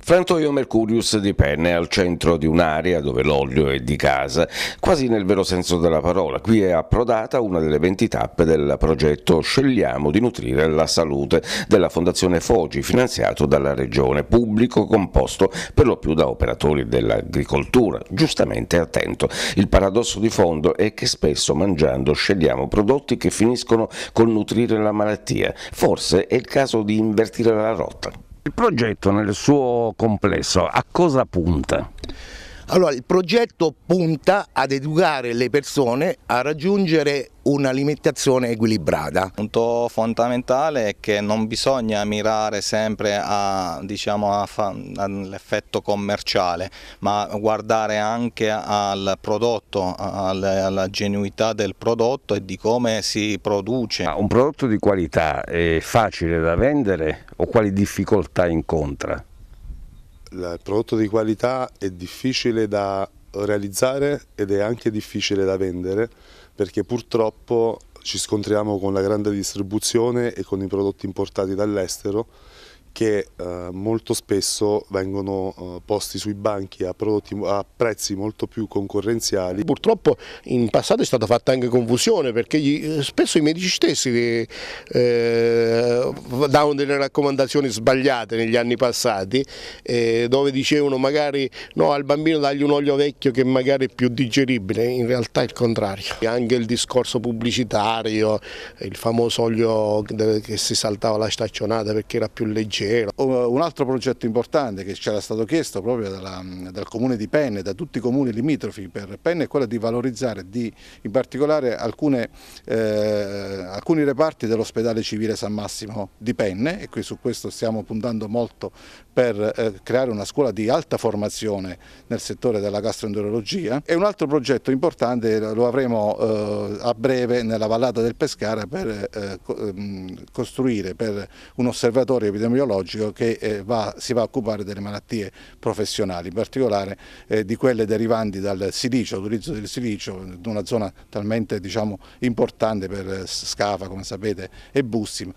Frantoio Mercurius di al centro di un'area dove l'olio è di casa, quasi nel vero senso della parola. Qui è approdata una delle 20 tappe del progetto Scegliamo di nutrire la salute della Fondazione Foggi, finanziato dalla Regione, pubblico composto per lo più da operatori dell'agricoltura, giustamente attento. Il paradosso di fondo è che spesso mangiando scegliamo prodotti che finiscono col nutrire la malattia. Forse è il caso di invertire la rotta. Il progetto nel suo complesso a cosa punta? Allora, il progetto punta ad educare le persone a raggiungere un'alimentazione equilibrata. Il punto fondamentale è che non bisogna mirare sempre diciamo, all'effetto commerciale, ma guardare anche al prodotto, alla, alla genuità del prodotto e di come si produce. Ah, un prodotto di qualità è facile da vendere o quali difficoltà incontra? il prodotto di qualità è difficile da realizzare ed è anche difficile da vendere perché purtroppo ci scontriamo con la grande distribuzione e con i prodotti importati dall'estero che eh, molto spesso vengono eh, posti sui banchi a, prodotti, a, prezzi molto più concorrenziali. Purtroppo in passato è stata fatta anche confusione perché gli, eh, spesso i medici stessi eh, eh, davano delle raccomandazioni sbagliate negli anni passati eh, dove dicevano magari no, al bambino dagli un olio vecchio che magari è più digeribile, in realtà è il contrario. Anche il discorso pubblicitario, il famoso olio che si saltava la staccionata perché era più leggero che Un altro progetto importante che ci era stato chiesto proprio dalla, dal comune di Penne, da tutti i comuni limitrofi per Penne, è quello di valorizzare di, in particolare alcune, eh, alcuni reparti dell'ospedale civile San Massimo di Penne e qui su questo stiamo puntando molto per eh, creare una scuola di alta formazione nel settore della gastroenterologia e un altro progetto importante lo avremo eh, a breve nella vallata del Pescara per eh, ehm, costruire per un osservatorio epidemiologico gastroenterologico che eh, va, si va a occupare delle malattie professionali, in particolare eh, di quelle derivanti dal silicio, l'utilizzo del silicio, una zona talmente diciamo, importante per eh, Scafa, come sapete, e Bussim